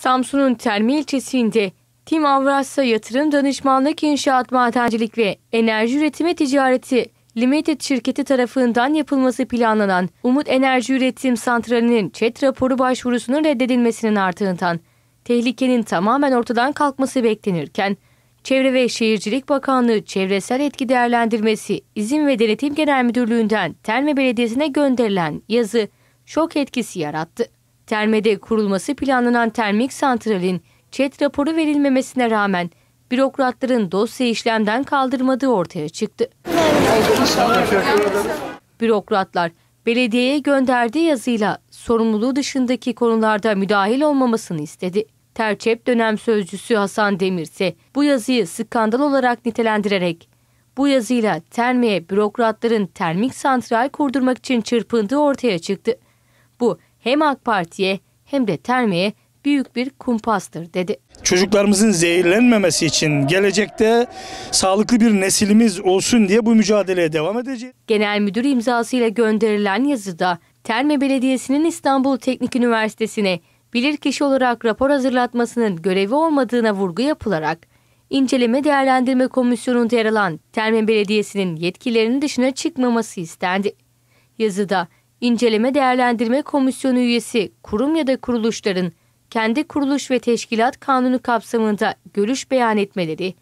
Samsun'un Terme ilçesinde Tim Avrasya Yatırım Danışmanlık İnşaat Madencilik ve Enerji Üretimi Ticareti Limited şirketi tarafından yapılması planlanan Umut Enerji Üretim Santrali'nin Çet raporu başvurusunun reddedilmesinin ardından tehlikenin tamamen ortadan kalkması beklenirken Çevre ve Şehircilik Bakanlığı Çevresel Etki Değerlendirmesi İzin ve Denetim Genel Müdürlüğü'nden Terme Belediyesi'ne gönderilen yazı şok etkisi yarattı. Termede kurulması planlanan termik santralin çet raporu verilmemesine rağmen bürokratların dosya işlemden kaldırmadığı ortaya çıktı. Bürokratlar belediyeye gönderdiği yazıyla sorumluluğu dışındaki konularda müdahil olmamasını istedi. Terçep dönem sözcüsü Hasan Demir ise bu yazıyı skandal olarak nitelendirerek bu yazıyla termiye bürokratların termik santral kurdurmak için çırpındığı ortaya çıktı. Bu hem AK Parti'ye hem de Terme'ye büyük bir kumpastır dedi. Çocuklarımızın zehirlenmemesi için gelecekte sağlıklı bir nesilimiz olsun diye bu mücadeleye devam edeceğiz. Genel müdür imzasıyla gönderilen yazıda Terme Belediyesi'nin İstanbul Teknik Üniversitesi'ne bilirkişi olarak rapor hazırlatmasının görevi olmadığına vurgu yapılarak inceleme değerlendirme komisyonunda yer alan Terme Belediyesi'nin yetkilerinin dışına çıkmaması istendi. Yazıda İnceleme Değerlendirme Komisyonu üyesi kurum ya da kuruluşların kendi kuruluş ve teşkilat kanunu kapsamında görüş beyan etmeleri,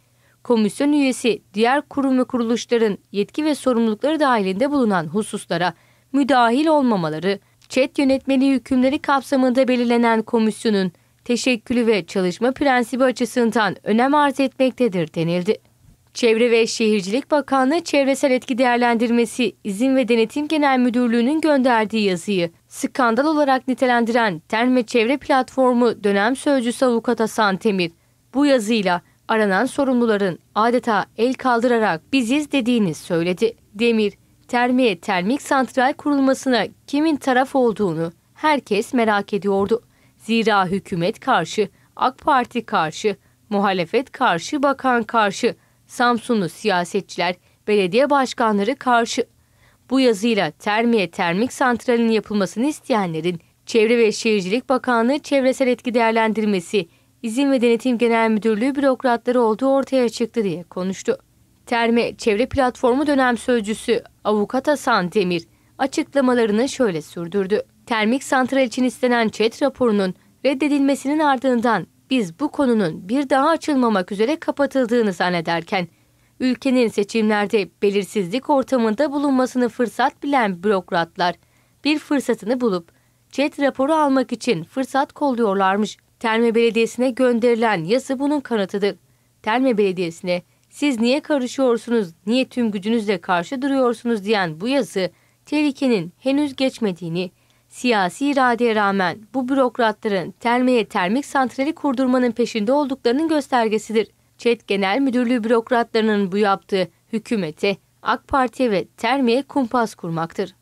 komisyon üyesi diğer kurum ve kuruluşların yetki ve sorumlulukları dahilinde bulunan hususlara müdahil olmamaları, çet yönetmeliği hükümleri kapsamında belirlenen komisyonun teşekkülü ve çalışma prensibi açısından önem arz etmektedir denildi. Çevre ve Şehircilik Bakanlığı Çevresel Etki Değerlendirmesi İzin ve Denetim Genel Müdürlüğü'nün gönderdiği yazıyı skandal olarak nitelendiren Terme Çevre Platformu dönem sözcüsü avukat Hasan Temir bu yazıyla aranan sorumluların adeta el kaldırarak biziz dediğini söyledi. Demir, termiye termik santral kurulmasına kimin taraf olduğunu herkes merak ediyordu. Zira hükümet karşı, AK Parti karşı, muhalefet karşı, bakan karşı Samsunlu siyasetçiler, belediye başkanları karşı. Bu yazıyla Termiye Termik Santrali'nin yapılmasını isteyenlerin Çevre ve Şehircilik Bakanlığı Çevresel Etki Değerlendirmesi, İzin ve Denetim Genel Müdürlüğü bürokratları olduğu ortaya çıktı diye konuştu. Terme Çevre Platformu dönem sözcüsü Avukat Hasan Demir açıklamalarını şöyle sürdürdü. Termik santral için istenen ÇED raporunun reddedilmesinin ardından biz bu konunun bir daha açılmamak üzere kapatıldığını zannederken, ülkenin seçimlerde belirsizlik ortamında bulunmasını fırsat bilen bürokratlar bir fırsatını bulup ÇED raporu almak için fırsat kolluyorlarmış. Terme Belediyesi'ne gönderilen yazı bunun kanıtıdır. Terme Belediyesi'ne siz niye karışıyorsunuz, niye tüm gücünüzle karşı duruyorsunuz diyen bu yazı tehlikenin henüz geçmediğini, Siyasi iradeye rağmen bu bürokratların Terme'ye termik santrali kurdurmanın peşinde olduklarının göstergesidir. ÇED Genel Müdürlüğü bürokratlarının bu yaptığı hükümete, AK Parti'ye ve Terme'ye kumpas kurmaktır.